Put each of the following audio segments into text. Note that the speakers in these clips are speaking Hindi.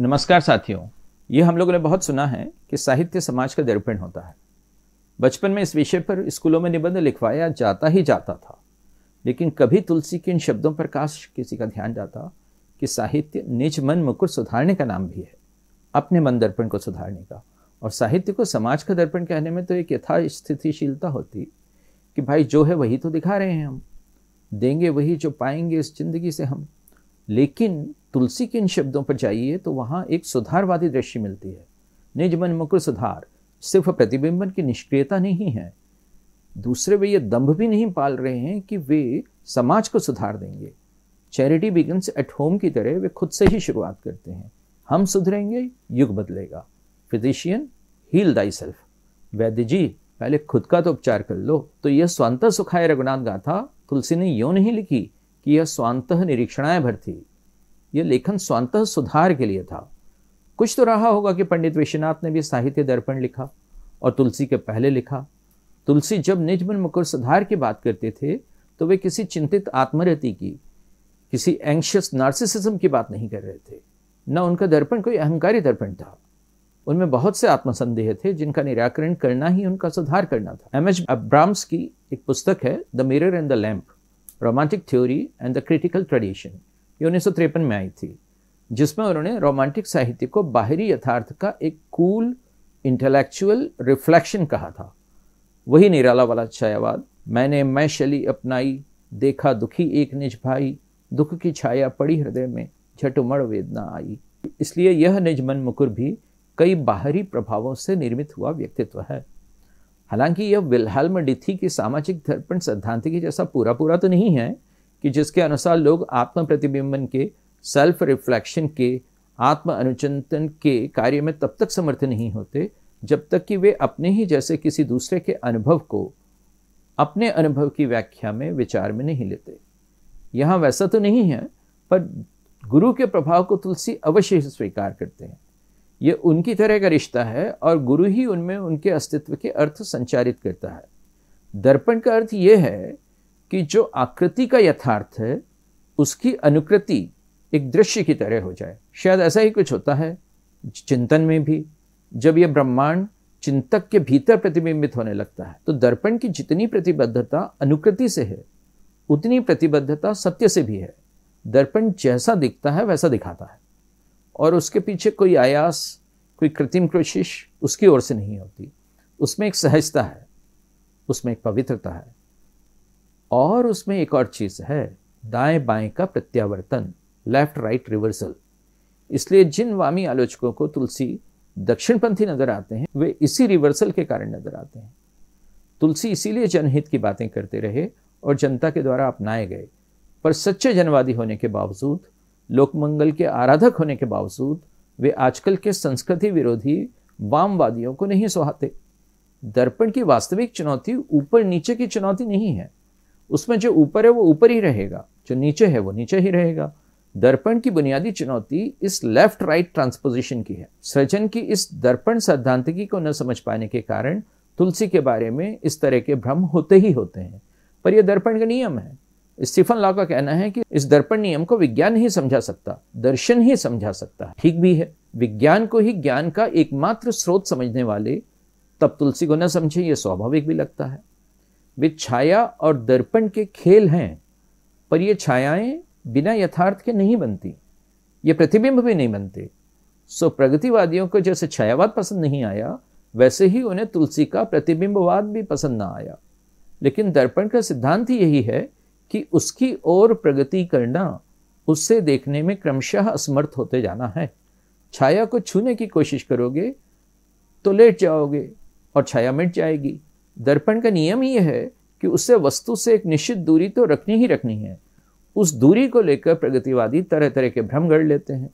नमस्कार साथियों ये हम लोगों ने बहुत सुना है कि साहित्य समाज का दर्पण होता है बचपन में इस विषय पर स्कूलों में निबंध लिखवाया जाता ही जाता था लेकिन कभी तुलसी के इन शब्दों पर काश किसी का ध्यान जाता कि साहित्य निज मन मुकुर सुधारने का नाम भी है अपने मन दर्पण को सुधारने का और साहित्य को समाज का दर्पण कहने में तो एक यथा स्थितिशीलता होती कि भाई जो है वही तो दिखा रहे हैं हम देंगे वही जो पाएंगे इस जिंदगी से हम लेकिन तुलसी के इन शब्दों पर जाइए तो वहाँ एक सुधारवादी दृश्य मिलती है निज मन मुकुर सुधार सिर्फ प्रतिबिंबन की निष्क्रियता नहीं है दूसरे वे ये दम्भ भी नहीं पाल रहे हैं कि वे समाज को सुधार देंगे चैरिटी बिगन्स एट होम की तरह वे खुद से ही शुरुआत करते हैं हम सुधरेंगे युग बदलेगा फिजिशियन हील दाई सेल्फ वैद्य जी पहले खुद का तो उपचार कर लो तो यह स्वांत सुखाय रघुनाथ गाथा तुलसी ने यूँ नहीं लिखी कि यह स्वांत निरीक्षणाएं भर थी यह लेखन स्वतः सुधार के लिए था कुछ तो रहा होगा कि पंडित विश्वनाथ ने भी साहित्य दर्पण लिखा और तुलसी के पहले लिखा तुलसी जब निजमन मुकुर सुधार की बात करते थे तो वे किसी चिंतित आत्मरति की किसी एंशियस नार्सिसिज्म की बात नहीं कर रहे थे न उनका दर्पण कोई अहंकारी दर्पण था उनमें बहुत से आत्मसंदेह थे जिनका निराकरण करना ही उनका सुधार करना था एम एच अब्राम्स की एक पुस्तक है the mirror and the lamp romantic theory and the critical tradition ये उन्नीस में आई थी जिसमें उन्होंने रोमांटिक साहित्य को बाहरी यथार्थ का एक कूल इंटेलेक्चुअल रिफ्लेक्शन कहा था वही निराला वाला छायावाद मैंने मैं शली अपनाई देखा दुखी एक निज भाई दुख की छाया पड़ी हृदय में उमड़ वेदना आई इसलिए यह निज मन मुकुर भी कई बाहरी प्रभावों से निर्मित हुआ व्यक्तित्व है हालांकि यह विल्हाल्म डिथी की सामाजिक दर्पण सिद्धांत के जैसा पूरा पूरा तो नहीं है कि जिसके अनुसार लोग आत्म प्रतिबिंबन के सेल्फ रिफ्लेक्शन के आत्म अनुचिंतन के कार्य में तब तक समर्थ नहीं होते जब तक कि वे अपने ही जैसे किसी दूसरे के अनुभव को अपने अनुभव की व्याख्या में विचार में नहीं लेते यहाँ वैसा तो नहीं है पर गुरु के प्रभाव को तुलसी अवश्य स्वीकार करते हैं ये उनकी तरह का रिश्ता है और गुरु ही उनमें उनके अस्तित्व के अर्थ संचारित करता है दर्पण का अर्थ ये है कि जो आकृति का यथार्थ है उसकी अनुकृति एक दृश्य की तरह हो जाए शायद ऐसा ही कुछ होता है चिंतन में भी जब यह ब्रह्मांड चिंतक के भीतर प्रतिबिंबित होने लगता है तो दर्पण की जितनी प्रतिबद्धता अनुकृति से है उतनी प्रतिबद्धता सत्य से भी है दर्पण जैसा दिखता है वैसा दिखाता है और उसके पीछे कोई आयास कोई कृत्रिम कोशिश उसकी ओर से नहीं होती उसमें एक सहजता है उसमें एक पवित्रता है और उसमें एक और चीज़ है दाएं बाएं का प्रत्यावर्तन लेफ्ट राइट रिवर्सल इसलिए जिन वामी आलोचकों को तुलसी दक्षिणपंथी नजर आते हैं वे इसी रिवर्सल के कारण नजर आते हैं तुलसी इसीलिए जनहित की बातें करते रहे और जनता के द्वारा अपनाए गए पर सच्चे जनवादी होने के बावजूद लोकमंगल के आराधक होने के बावजूद वे आजकल के संस्कृति विरोधी वामवादियों को नहीं सुहाते दर्पण की वास्तविक चुनौती ऊपर नीचे की चुनौती नहीं है उसमें जो ऊपर है वो ऊपर ही रहेगा जो नीचे है वो नीचे ही रहेगा दर्पण की बुनियादी चुनौती इस लेफ्ट राइट ट्रांसपोजिशन की है सृजन की इस दर्पण सैद्धांतिकी को न समझ पाने के कारण तुलसी के बारे में इस तरह के भ्रम होते ही होते हैं पर यह दर्पण का नियम है स्टीफन लॉ का कहना है कि इस दर्पण नियम को विज्ञान ही समझा सकता दर्शन ही समझा सकता ठीक भी है विज्ञान को ही ज्ञान का एकमात्र स्रोत समझने वाले तब तुलसी को न समझे यह स्वाभाविक भी लगता है वे छाया और दर्पण के खेल हैं पर ये छायाएं बिना यथार्थ के नहीं बनती ये प्रतिबिंब भी नहीं बनते सो प्रगतिवादियों को जैसे छायावाद पसंद नहीं आया वैसे ही उन्हें तुलसी का प्रतिबिंबवाद भी पसंद ना आया लेकिन दर्पण का सिद्धांत यही है कि उसकी ओर प्रगति करना उससे देखने में क्रमशः असमर्थ होते जाना है छाया को छूने की कोशिश करोगे तो लेट जाओगे और छाया मिट जाएगी दर्पण का नियम यह है कि उससे वस्तु से एक निश्चित दूरी तो रखनी ही रखनी है उस दूरी को लेकर प्रगतिवादी तरह तरह के भ्रम गढ़ लेते हैं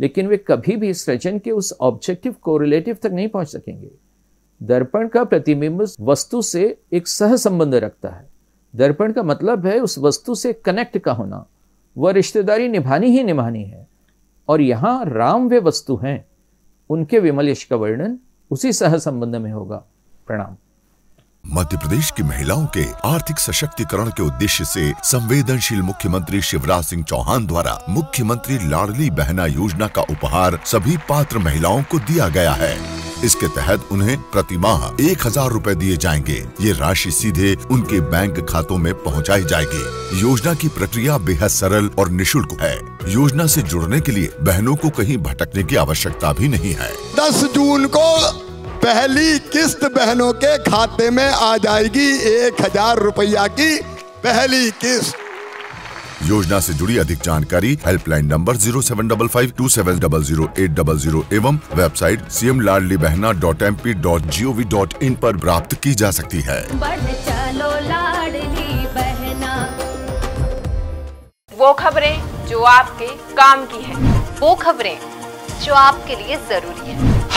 लेकिन वे कभी भी सृजन के उस ऑब्जेक्टिव कोरिलेटिव तक नहीं पहुंच सकेंगे दर्पण का प्रतिबिंब वस्तु से एक सहसंबंध रखता है दर्पण का मतलब है उस वस्तु से कनेक्ट का होना वह रिश्तेदारी निभानी ही निभानी है और यहाँ राम वे वस्तु हैं उनके विमलेश का वर्णन उसी सहसंबंध में होगा प्रणाम मध्य प्रदेश की महिलाओं के आर्थिक सशक्तिकरण के उद्देश्य से संवेदनशील मुख्यमंत्री शिवराज सिंह चौहान द्वारा मुख्यमंत्री लाडली बहना योजना का उपहार सभी पात्र महिलाओं को दिया गया है इसके तहत उन्हें प्रति माह एक हजार रूपए दिए जाएंगे ये राशि सीधे उनके बैंक खातों में पहुंचाई जाएगी योजना की प्रक्रिया बेहद सरल और निशुल्क है योजना से जुड़ने के लिए बहनों को कहीं भटकने की आवश्यकता भी नहीं है दस जून को पहली किस्त बहनों के खाते में आ जाएगी एक हजार रुपया की पहली किस्त योजना से जुड़ी अधिक जानकारी helpline number zero seven double five two seven double zero eight double zero एवं website C M Ladli Behna dot M P dot G O V dot in आरोप प्राप्त की जा सकती है वो खबरें जो आपके काम की है वो खबरें जो आपके लिए जरूरी है